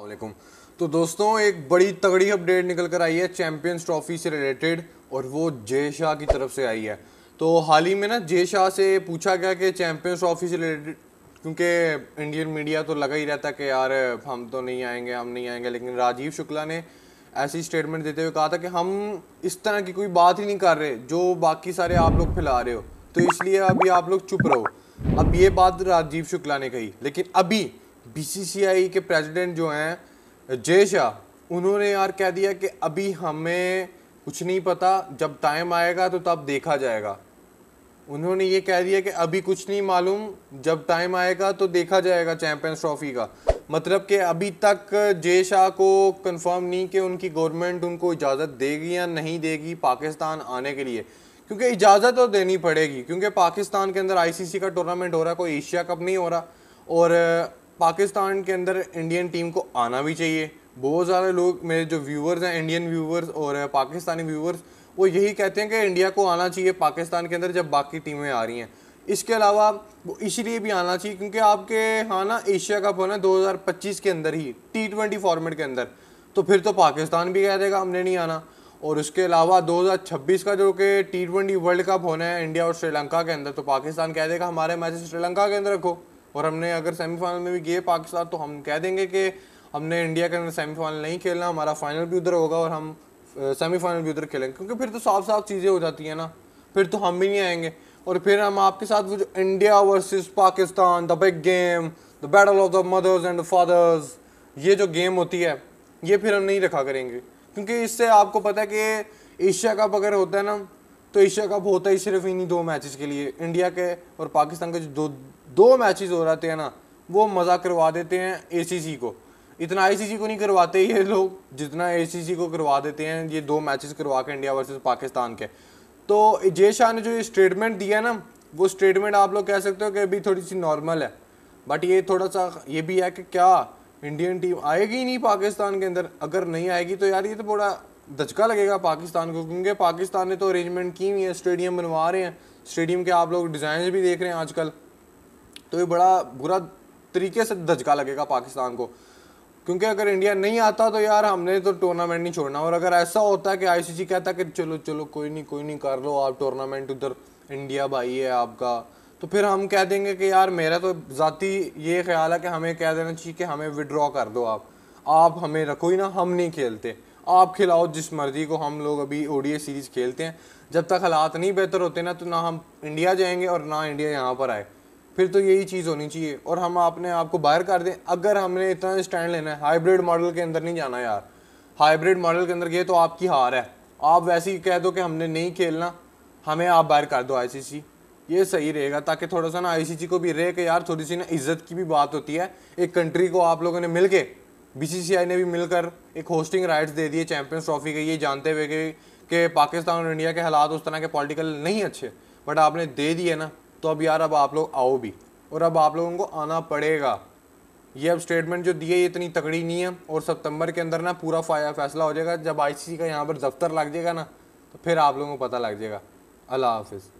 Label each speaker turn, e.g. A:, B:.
A: वालेकुम तो दोस्तों एक बड़ी तगड़ी अपडेट निकल कर आई है चैम्पियंस ट्रॉफी से रिलेटेड और वो जय शाह की तरफ से आई है तो हाल ही में ना जय शाह से पूछा गया कि चैम्पियंस ट्रॉफी से रिलेटेड क्योंकि इंडियन मीडिया तो लगा ही रहता कि यार हम तो नहीं आएंगे हम नहीं आएंगे लेकिन राजीव शुक्ला ने ऐसी स्टेटमेंट देते हुए कहा था कि हम इस तरह की कोई बात ही नहीं कर रहे जो बाकी सारे आप लोग फैला रहे हो तो इसलिए अभी आप लोग चुप रहो अब ये बात राजीव शुक्ला ने कही लेकिन अभी बीसीसीआई e के प्रेसिडेंट जो हैं जय शाह उन्होंने यार कह दिया कि अभी हमें कुछ नहीं पता जब टाइम आएगा तो तब देखा जाएगा उन्होंने ये कह दिया कि अभी कुछ नहीं मालूम जब टाइम आएगा तो देखा जाएगा चैम्पियंस ट्रॉफी का मतलब कि अभी तक जय शाह को कंफर्म नहीं कि उनकी गवर्नमेंट उनको इजाज़त देगी या नहीं देगी पाकिस्तान आने के लिए क्योंकि इजाज़त तो देनी पड़ेगी क्योंकि पाकिस्तान के अंदर आईसीसी का टूर्नामेंट हो रहा है कोई एशिया कप नहीं हो रहा और पाकिस्तान के अंदर इंडियन टीम को आना भी चाहिए बहुत सारे लोग मेरे जो व्यूवर्स हैं इंडियन व्यूवर्स और पाकिस्तानी व्यूवर्स वो यही कहते हैं कि इंडिया को आना चाहिए पाकिस्तान के अंदर जब बाकी टीमें आ रही हैं इसके अलावा वो इसलिए भी आना चाहिए क्योंकि आपके हाँ ना एशिया कप होना है पच्चीस के अंदर ही टी ट्वेंटी फॉर्मेट के अंदर तो फिर तो पाकिस्तान भी कह देगा हमने नहीं आना और उसके अलावा 2026 का जो कि टी ट्वेंटी वर्ल्ड कप होना है इंडिया और श्रीलंका के अंदर तो पाकिस्तान कह देगा हमारे मैच श्रीलंका के अंदर रखो और हमने अगर सेमीफाइनल में भी गए पाकिस्तान तो हम कह देंगे कि हमने इंडिया के अंदर सेमीफाइनल नहीं खेलना हमारा फाइनल भी उधर होगा और हम सेमीफाइनल भी उधर खेलेंगे क्योंकि फिर तो साफ साफ चीज़ें हो जाती हैं ना फिर तो हम भी नहीं आएंगे और फिर हम आपके साथ वो जो India versus Pakistan the big game the battle of the mothers and the fathers ये जो गेम होती है ये फिर हम नहीं रखा करेंगे क्योंकि इससे आपको पता है कि एशिया कप अगर होता है ना तो एशिया कप होता ही सिर्फ इन्हीं दो मैचेस के लिए इंडिया के और पाकिस्तान के जो दो दो मैचेस हो जाते हैं ना वो मज़ा करवा देते हैं ए को इतना आईसीसी को नहीं करवाते ये लोग जितना ए को करवा देते हैं ये दो मैचेस करवा के इंडिया वर्सेज पाकिस्तान के तो जय शाह ने जो ये स्टेटमेंट दिया ना वो स्टेटमेंट आप लोग कह सकते हो कि अभी थोड़ी सी नॉर्मल है बट ये थोड़ा सा ये भी है कि क्या इंडियन टीम आएगी नहीं पाकिस्तान के अंदर अगर नहीं आएगी तो यार ये तो बड़ा धचका लगेगा पाकिस्तान को क्योंकि पाकिस्तान ने तो अरेंजमेंट की हुई है स्टेडियम बनवा रहे हैं स्टेडियम के आप लोग डिज़ाइन भी देख रहे हैं आजकल तो ये बड़ा बुरा तरीके से धचका लगेगा पाकिस्तान को क्योंकि अगर इंडिया नहीं आता तो यार हमने तो टूर्नामेंट नहीं छोड़ना और अगर ऐसा होता है कि आईसीसी कहता है कि चलो चलो कोई नहीं कोई नहीं कर लो आप टूर्नामेंट उधर इंडिया भाई है आपका तो फिर हम कह देंगे कि यार मेरा तो ज़ाती ये ख्याल है कि हमें कह देना चाहिए कि हमें विड्रॉ कर दो आप आप हमें रखो ही ना हम नहीं खेलते आप खिलाओ जिस मर्जी को हम लोग अभी ओडीए सीरीज़ खेलते हैं जब तक हालात नहीं बेहतर होते ना तो ना हम इंडिया जाएंगे और ना इंडिया यहाँ पर आए फिर तो यही चीज़ होनी चाहिए और हम अपने आप को बाहर कर दें अगर हमने इतना स्टैंड लेना है हाइब्रिड मॉडल के अंदर नहीं जाना यार हाइब्रिड मॉडल के अंदर गए तो आपकी हार है आप वैसे ही कह दो कि हमने नहीं खेलना हमें आप बाहर कर दो आईसीसी ये सही रहेगा ताकि थोड़ा सा ना आईसीसी को भी रहे कि यार थोड़ी सी ना इज्जत की भी बात होती है एक कंट्री को आप लोगों ने मिल के बीसीसीआई ने भी मिलकर एक होस्टिंग राइट्स दे दिए चैंपियंस ट्रॉफी के ये जानते हुए कि कि पाकिस्तान और इंडिया के हालात उस तरह के पॉलिटिकल नहीं अच्छे बट आपने दे दिए ना तो अब यार अब आप लोग आओ भी और अब आप लोगों को आना पड़ेगा ये अब स्टेटमेंट जो दिए ये इतनी तगड़ी नहीं है और सितंबर के अंदर ना पूरा फैसला हो जाएगा जब आईसीसी का यहाँ पर दफ्तर लग जाएगा ना तो फिर आप लोगों को पता लग जाएगा अल्लाह हाफिज़